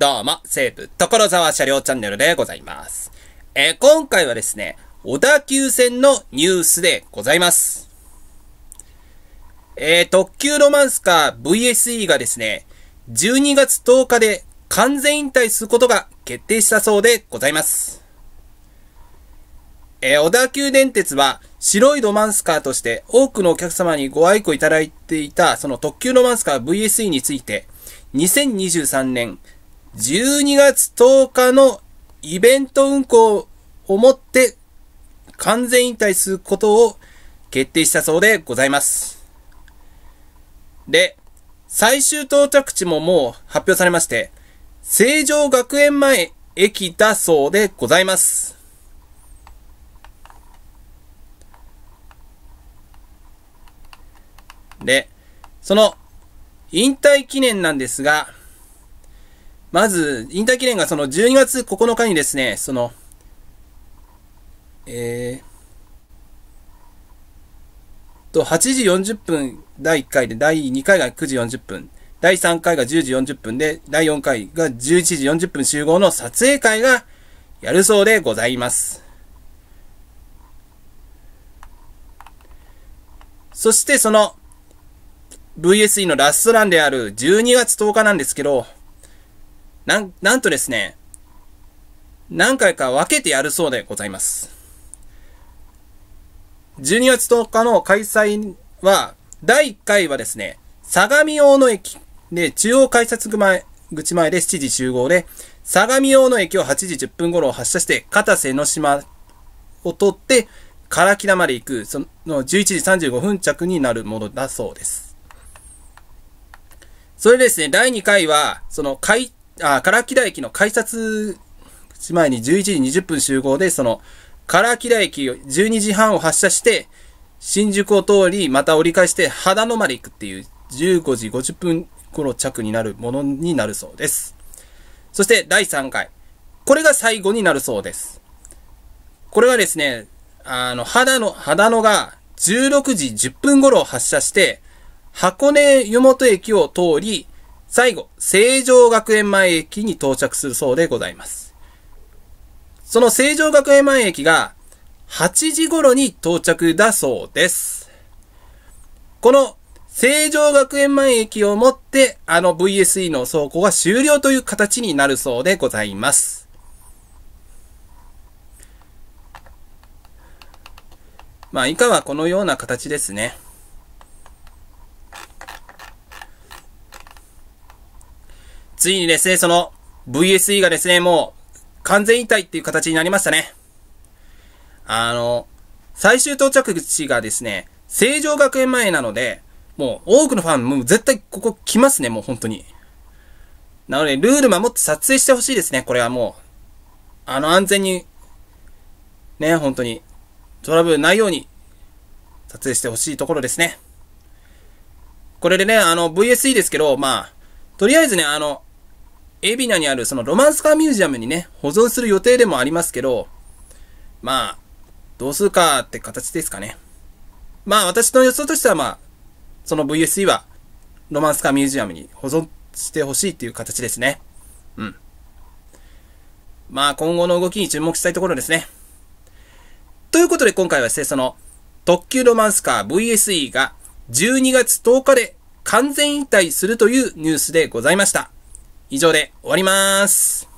どうも、西武所沢車両チャンネルでございます。えー、今回はですね、小田急線のニュースでございます。えー、特急ロマンスカー VSE がですね、12月10日で完全引退することが決定したそうでございます。えー、小田急電鉄は白いロマンスカーとして多くのお客様にご愛顧いただいていたその特急ロマンスカー VSE について2023年12月10日のイベント運行をもって完全引退することを決定したそうでございます。で、最終到着地ももう発表されまして、成城学園前駅だそうでございます。で、その引退記念なんですが、まず、引退記念がその12月9日にですね、その、えー、と、8時40分第1回で、第2回が9時40分、第3回が10時40分で、第4回が11時40分集合の撮影会がやるそうでございます。そしてその VSE のラストランである12月10日なんですけど、なん、なんとですね、何回か分けてやるそうでございます。12月10日の開催は、第1回はですね、相模大野駅で中央改札前、口前で7時集合で、相模大野駅を8時10分頃発車して、片瀬の島を取って、唐木田まで行く、その11時35分着になるものだそうです。それですね、第2回は、その開あ、唐木田駅の改札前に11時20分集合で、その、唐木田駅12時半を発車して、新宿を通り、また折り返して、秦野まで行くっていう、15時50分頃着になるものになるそうです。そして、第3回。これが最後になるそうです。これはですね、あの、秦野、秦野が16時10分頃発車して、箱根湯本駅を通り、最後、成城学園前駅に到着するそうでございます。その成城学園前駅が8時頃に到着だそうです。この成城学園前駅をもって、あの VSE の走行が終了という形になるそうでございます。まあ以下はこのような形ですね。ついにですね、その VSE がですね、もう完全引退っていう形になりましたね。あの、最終到着地がですね、成城学園前なので、もう多くのファン、もう絶対ここ来ますね、もう本当に。なので、ルール守って撮影してほしいですね、これはもう。あの、安全に、ね、本当に、トラブルないように、撮影してほしいところですね。これでね、あの、VSE ですけど、まあ、とりあえずね、あの、海老名にあるそのロマンスカーミュージアムにね、保存する予定でもありますけど、まあ、どうするかって形ですかね。まあ私の予想としてはまあ、その VSE はロマンスカーミュージアムに保存してほしいっていう形ですね。うん。まあ今後の動きに注目したいところですね。ということで今回はですね、その特急ロマンスカー VSE が12月10日で完全引退するというニュースでございました。以上で終わります。